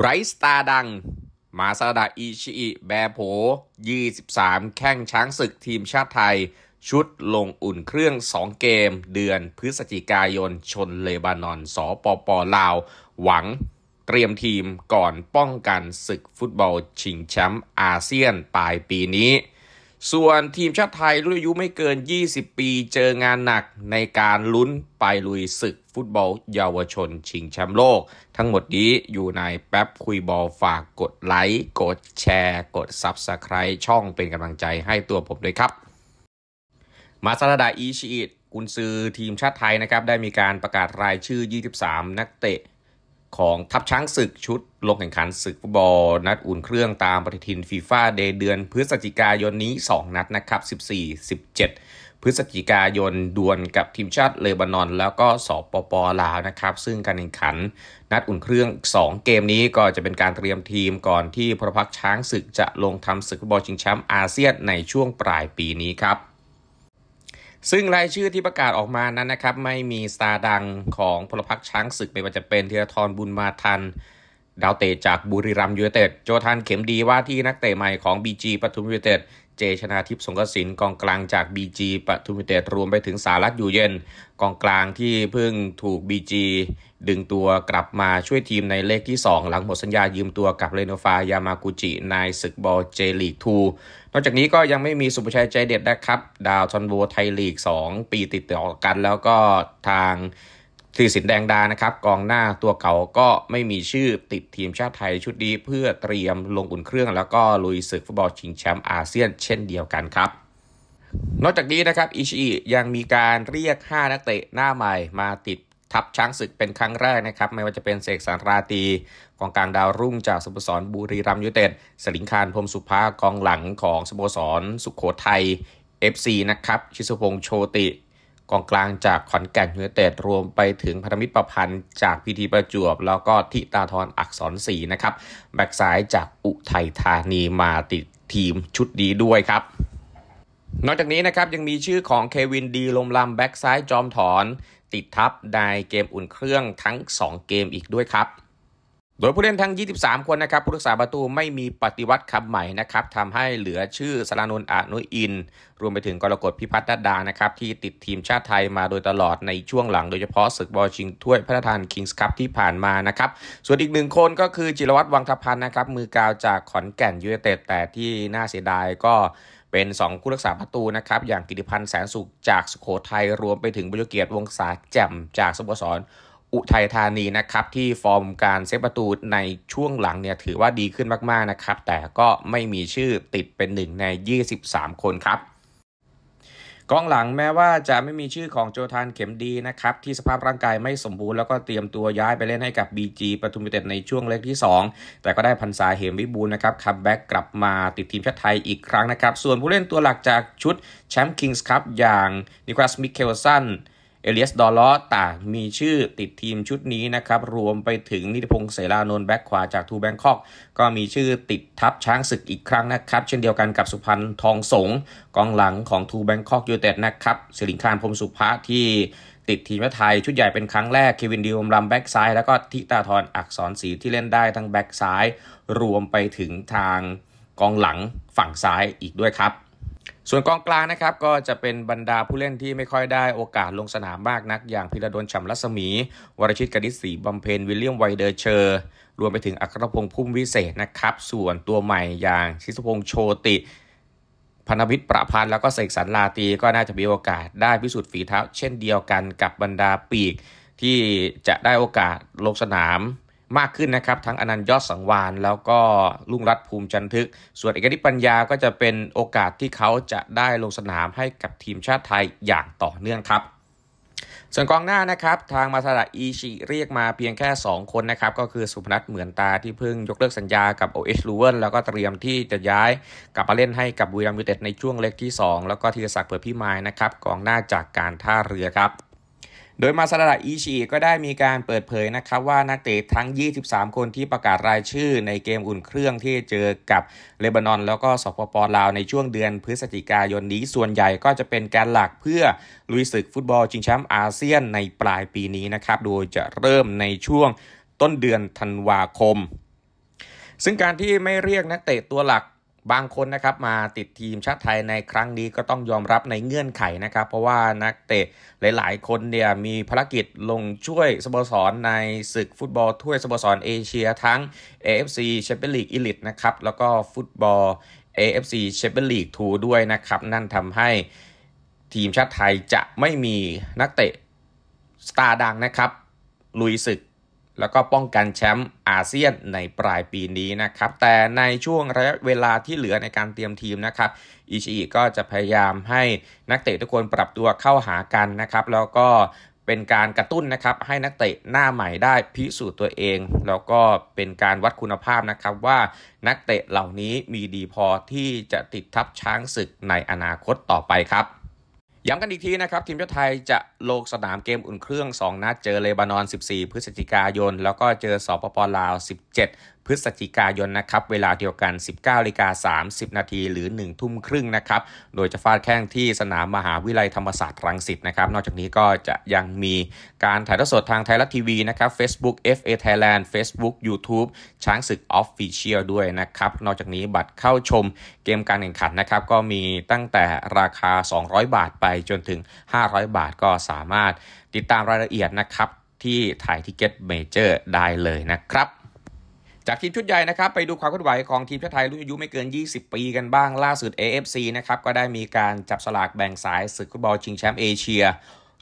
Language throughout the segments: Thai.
ไรสตาดัง มาซาดาอิชิอิแบโผ23แข้งช้างศึกทีมชาติไทย ชุดลงอุ่นเครื่อง2เกม เดือนพฤศจิกายนชนเลบานอน สปปลาว หวังเตรียมทีมก่อนป้องกันศึกฟุตบอลชิงแชมป์อาเซียนปลายปีนี้ส่วนทีมชาติไทย รุ่นอายุไม่เกิน 20 ปีเจองานหนักในการลุ้นไปลุยศึกฟุตบอล เยาวชน ชิงแชมป์โลก ทั้งหมดนี้ อยู่ในแป๊บคุยบอลฝากกดไลค์กดแชร์กด Subscribe ช่องเป็นกำลังใจให้ตัวผมด้วยครับ มาซาดาอีชีอิต กุนซือทีมชาติไทยนะครับ ได้มีการประกาศรายชื่อ 23 นักเตะของทัพช้างศึกชุด ลงแข่งขันศึกฟุตบอลนัดอุ่นเครื่องตามปฏิทินฟีฟ่าเดเดือน พฤศจิกายนนี้ 2 นัดนะครับ14 17 พฤศจิกายนดวลกับทีมชาติเลบานอน แล้วก็สปปลาวนะครับซึ่งการแข่งขัน นัดอุ่นเครื่อง2เกมนี้ก็จะเป็นการเตรียมทีมก่อนที่พระพักช้างศึกจะลงทำศึกฟุตบอลชิงแชมป์อาเซียนในช่วงปลายปีนี้ครับซึ่งรายชื่อที่ประกาศออกมานั้นนะครับ ไม่มีสตาร์ดังของพลพรรคช้างศึกไม่ว่าจะเป็นเทียทรบุญมาทัน ดาวเตะจากบุรีรัมยูเนเต็ด โจทานเข็มดีว่าที่นักเตะใหม่ของบีจีปทุมยูเนเต็ดเจชนาทิพย์สงกสินกองกลางจากบีจีปทุมเตตรวมไปถึงสารัตอยู่เย็นกองกลางที่เพิ่งถูกบีจีดึงตัวกลับมาช่วยทีมในเลขที่ 2 หลังหมดสัญญา ยืมตัวกับเรโนฟายามากุจินายศึกบอลเจลีกทูนอกจากนี้ก็ยังไม่มีสุภชัยใจเด็ดนะครับ ดาวชอนโบไทยลีก 2 ปีติดต่อกันแล้วก็ทางสีสินแดงดา นะครับ กองหน้าตัวเก่าก็ไม่มีชื่อติดทีมชาติไทยชุดนี้เพื่อเตรียมลงอุ่นเครื่อง แล้วก็ลุยศึกฟุตบอลชิงแชมป์อาเซียน เช่นเดียวกันครับ นอกจากนี้นะครับอิชิยังมีการเรียก 5 นักเตะหน้าใหม่ มาติดทับช้างศึกเป็นครั้งแรกนะครับไม่ว่าจะเป็นเสกสารราตี กองกลางดาวรุ่งจากสโมสรบุรีรัมยูเต็ดสลิงคารพรมสุภากองหลังของสโมสร สุขโขทัย FC นะครับชิสุพงษ์โชติกองกลางจากขอนแก่นยูเนเต็ดรวมไปถึงพันธมิตรประพันธ์จากพีทีประจวบแล้วก็ทิตาทรอักษรศรีนะครับ แบ็กซ้ายจากอุทัยธานีมาติดทีมชุดดีด้วยครับ นอกจากนี้นะครับยังมีชื่อของเควินดีลมลำแบ็กซ้ายจอมถอน ติดทับในเกมอุ่นเครื่องทั้ง 2 เกมอีกด้วยครับโดยผู้เล่นทั้ง 23 คนนะครับผู้รักษาประตูไม่มีปฏิวัติคำใหม่นะครับทำให้เหลือชื่อสารานนท์อานุอิน รวมไปถึงกรกฎพิพัฒน์ดานะครับ ที่ติดทีมชาติไทยมาโดยตลอดในช่วงหลังโดยเฉพาะศึกบอลชิง ถ้วยพระราชทานคิงส์คัพที่ผ่านมานะครับส่วนอีกหนึ่งคนก็คือจิรวัตรวังทพันธ์นะครับมือกาวจากขอนแก่นยูเนเต็ดแต่ที่น่าเสียดายก็เป็น2คู่รักษาประตูนะครับอย่างกิติพันธ์แสนสุขจากสุโขทัยรวมไปถึงบุญเกียรติวงศาแจ่มจากสโมสรอุทัยธานีนะครับ ที่ฟอร์มการเซฟประตูในช่วงหลังเนี่ย ถือว่าดีขึ้นมาก ๆ นะครับ แต่ก็ไม่มีชื่อติดเป็นหนึ่งใน 23 คนครับกองหลังแม้ว่าจะไม่มีชื่อของโจทานเข็มดีนะครับ ที่สภาพร่างกายไม่สมบูรณ์แล้วก็เตรียมตัวย้ายไปเล่นให้กับ BG ปทุมยูเต็ดในช่วงเล็กที่ 2 แต่ก็ได้พันษาเหมวิบูลนะครับคัมแบ็กกลับมาติดทีมชาติไทยอีกครั้งนะครับส่วนผู้เล่นตัวหลักจากชุดแชมป์คิงส์ครับอย่างนิคลัสมิเคลสันเอเลิสดอลล์ต่าง มีชื่อติดทีมชุดนี้นะครับ รวมไปถึงนิติพงศ์เสรานนท์แบ็คขวาจากทูแบงคอก ก็มีชื่อติดทับช้างศึกอีกครั้งนะครับ เช่นเดียวกันกับสุพรรณทองสงกองหลังของทูแบงคอกยูเต็ดนะครับ สิริคานพรมสุภาที่ติดทีมชาติไทยชุดใหญ่เป็นครั้งแรก เควินดิวมลำแบ็กซ้ายแล้วก็ทิตาทรอักษรศรีที่เล่นได้ทั้งแบ็กซ้าย รวมไปถึงทางกองหลังฝั่งซ้ายอีกด้วยครับส่วนกองกลางนะครับก็จะเป็นบรรดาผู้เล่นที่ไม่ค่อยได้โอกาสลงสนามมากนักอย่างพิรดลฉ่ำรัศมี วรชิตกนิษฐีบำเพ็ญวิลเลียมไวเดอร์เชอร์ รวมไปถึงอัครพงษ์พุ่มวิเศษนะครับ ส่วนตัวใหม่อย่างชิสพงษ์โชติพันธมิตรประพันธ์แล้วก็เสกสรรลาตีก็น่าจะมีโอกาสได้พิสูจน์ฝีเท้าเช่นเดียวกันกับบรรดาปีกที่จะได้โอกาสลงสนามมากขึ้นนะครับ ทั้งอนันต์ยอดสังวานแล้วก็ลุงรัฐภูมิจันทึก ส่วนเอกนิปัญญาก็จะเป็นโอกาสที่เขาจะได้ลงสนามให้กับทีมชาติไทยอย่างต่อเนื่องครับ ส่วนกองหน้านะครับทางมาซาดะอีชิเรียกมาเพียงแค่2คนนะครับ ก็คือสุพนัทเหมือนตาที่เพิ่งยกเลิกสัญญากับ o อเอชลูเวแล้วก็เตรียมที่จะย้ายกลับมาเล่นให้กับบุรีรัมย์ยูเต็ดในช่วงเล็กที่ 2 แล้วก็ธีรศักดิ์เผื่อพี่ไม้นะครับกองหน้าจากการท่าเรือครับโดยมาซาดะอิชิก็ได้มีการเปิดเผยนะครับว่านักเตะทั้ง 23 คนที่ประกาศรายชื่อในเกมอุ่นเครื่องที่เจอกับเลบานอนแล้วก็สปปลาวในช่วงเดือนพฤศจิกายนนี้ส่วนใหญ่ก็จะเป็นการหลักเพื่อลุยศึกฟุตบอลชิงแชมป์อาเซียนในปลายปีนี้นะครับ โดยจะเริ่มในช่วงต้นเดือนธันวาคม ซึ่งการที่ไม่เรียกนักเตะตัวหลักบางคนนะครับมาติดทีมชาติไทยในครั้งนี้ก็ต้องยอมรับในเงื่อนไขนะครับ เพราะว่านักเตะหลาย ๆ คนเนี่ยมีภารกิจลงช่วยสโมสรในศึกฟุตบอลถ้วยสโมสรเอเชียทั้ง AFC Champions League Elite นะครับแล้วก็ฟุตบอล AFC Champions League 2ด้วยนะครับ นั่นทำให้ทีมชาติไทยจะไม่มีนักเตะสตาร์ดังนะครับ ลุยศึกแล้วก็ป้องกันแชมป์อาเซียนในปลายปีนี้นะครับ แต่ในช่วงระยะเวลาที่เหลือในการเตรียมทีมนะครับอิชิอิก็จะพยายามให้นักเตะทุกคนปรับตัวเข้าหากันนะครับ แล้วก็เป็นการกระตุ้นนะครับให้นักเตะหน้าใหม่ได้พิสูจน์ตัวเอง แล้วก็เป็นการวัดคุณภาพนะครับ ว่านักเตะเหล่านี้มีดีพอที่จะติดทับช้างศึกในอนาคตต่อไปครับย้ำกันอีกทีนะครับ ทีมชาติไทยจะลงสนามเกมอุ่นเครื่อง 2 นัดเจอเลบานอน 14 พฤศจิกายน แล้วก็เจอสปปลาว 17พฤศจิกายนนะครับเวลาเดียวกัน 19าิกา30 นาทีหรือ 1 ทุ่มครึ่งนะครับ โดยจะฟาดแข้งที่สนามมหาวิทยาลัยธรรมศาสตร์รังสิตนะครับ นอกจากนี้ก็จะยังมีการถ่ายทอดสดทางไทยรัฐทีวีนะครับ Facebook FA Thailand Facebook YouTube ช้างศึก Official ด้วยนะครับ นอกจากนี้บัตรเข้าชมเกมการแข่งขันนะครับ ก็มีตั้งแต่ราคา 200 บาทไปจนถึง 500 บาท ก็สามารถติดตามรายละเอียดนะครับ ที่ถ่ายทิเก็ตเมเจอร์ได้เลยนะครับจากทีมชุดใหญ่นะครับไปดูความเคลื่อนไหวของทีมชาติไทยรุ่นอายุไม่เกิน 20 ปีกันบ้างล่าสุด AFC นะครับก็ได้มีการจับสลากแบ่งสายศึกฟุตบอลชิงแชมป์เอเชีย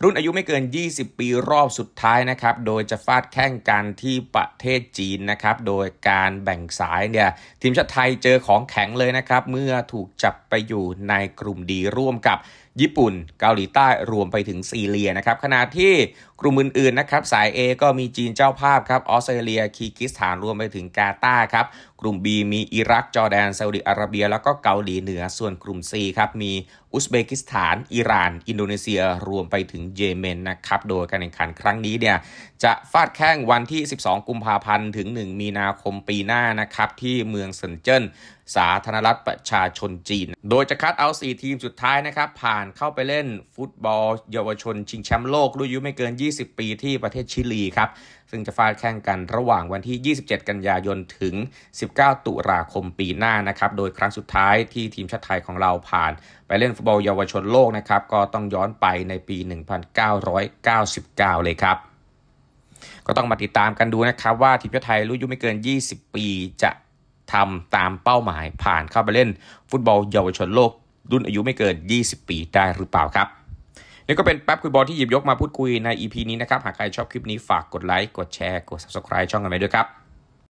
รุ่นอายุไม่เกิน 20 ปีรอบสุดท้ายนะครับโดยจะฟาดแข่งกันที่ประเทศจีนนะครับโดยการแบ่งสายเนี่ยทีมชาติไทยเจอของแข็งเลยนะครับเมื่อถูกจับไปอยู่ในกลุ่มดีร่วมกับญี่ปุ่นเกาหลีใต้รวมไปถึงซีเรียนะครับขณะที่กลุ่มอื่นๆนะครับสาย A ก็มีจีนเจ้าภาพครับออสเตรเลียคีกิสถานรวมไปถึงกาตาร์ครับกลุ่ม B มีอิรักจอร์แดนซาอุดิอาระเบีย แล้วก็เกาหลีเหนือ ส่วนกลุ่ม C ครับมีอุซเบกิสถานอิหร่าน อินโดนีเซียรวมไปถึงเยเมนนะครับโดยการแข่งขันครั้งนี้เนี่ยจะฟาดแข้งวันที่ 12กุมภาพันธ์ถึง 1 มีนาคมปีหน้านะครับที่เมืองเซินเจิ้นสาธารณรัฐประชาชนจีน โดยจะคัดเอา4ทีมสุดท้ายนะครับผ่านการเข้าไปเล่นฟุตบอลเยาวชน ชิงแชมป์โลกรุ่นอายุไม่เกิน 20 ปีที่ประเทศชิลีครับ ซึ่งจะฟาดแข่งกันระหว่างวันที่ 27 กันยายน ถึง 19 ตุลาคมปีหน้านะครับ โดยครั้งสุดท้ายที่ทีมชาติไทยของเราผ่านไปเล่นฟุตบอลเยาวชนโลกนะครับก็ต้องย้อนไปในปี 1999 เลยครับ ก็ต้องมาติดตามกันดูนะครับ ว่าทีมชาติไทยรุ่นอายุไม่เกิน 20 ปีจะทำตามเป้าหมาย ผ่านเข้าไปเล่น ฟุตบอลเยาวชนโลกรุ่นอายุไม่เกิน 20 ปี ได้หรือเปล่าครับ นี่ก็เป็นแป๊บคุยบอลที่หยิบยกมาพูดคุยใน EP นี้นะครับ หากใครชอบคลิปนี้ฝากกดไลค์ กดแชร์ กด Subscribe ช่องกันไปด้วยครับ